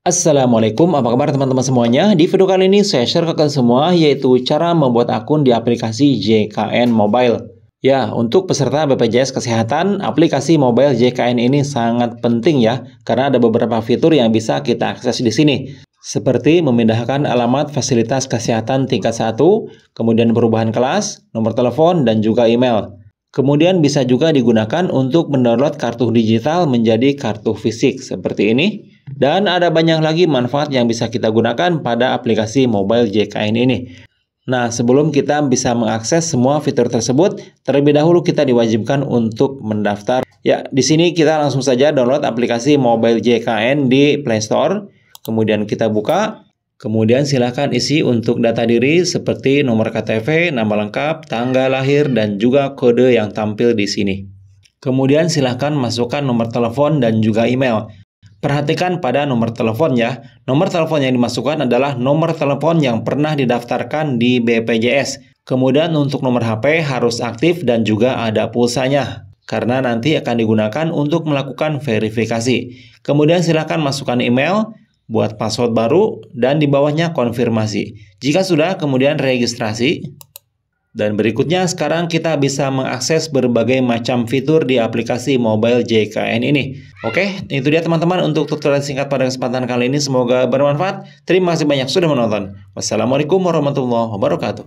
Assalamualaikum, apa kabar teman-teman semuanya? Di video kali ini saya share ke kalian semua yaitu cara membuat akun di aplikasi JKN Mobile. Ya, untuk peserta BPJS Kesehatan, aplikasi Mobile JKN ini sangat penting ya, karena ada beberapa fitur yang bisa kita akses di sini. Seperti memindahkan alamat fasilitas kesehatan tingkat 1, kemudian perubahan kelas, nomor telepon, dan juga email. Kemudian bisa juga digunakan untuk mendownload kartu digital menjadi kartu fisik seperti ini dan ada banyak lagi manfaat yang bisa kita gunakan pada aplikasi mobile JKN ini. Nah, sebelum kita bisa mengakses semua fitur tersebut, terlebih dahulu kita diwajibkan untuk mendaftar. Ya, di sini kita langsung saja download aplikasi Mobile JKN di Play Store. Kemudian kita buka. Kemudian silakan isi untuk data diri seperti nomor KTP, nama lengkap, tanggal lahir, dan juga kode yang tampil di sini. Kemudian silakan masukkan nomor telepon dan juga email. Perhatikan pada nomor telepon ya. Nomor telepon yang dimasukkan adalah nomor telepon yang pernah didaftarkan di BPJS. Kemudian untuk nomor HP harus aktif dan juga ada pulsanya karena nanti akan digunakan untuk melakukan verifikasi. Kemudian silakan masukkan email, buat password baru dan di bawahnya konfirmasi. Jika sudah kemudian registrasi dan berikutnya sekarang kita bisa mengakses berbagai macam fitur di aplikasi mobile JKN ini. Oke, itu dia teman-teman untuk tutorial singkat pada kesempatan kali ini. Semoga bermanfaat. Terima kasih banyak sudah menonton. Wassalamualaikum warahmatullahi wabarakatuh.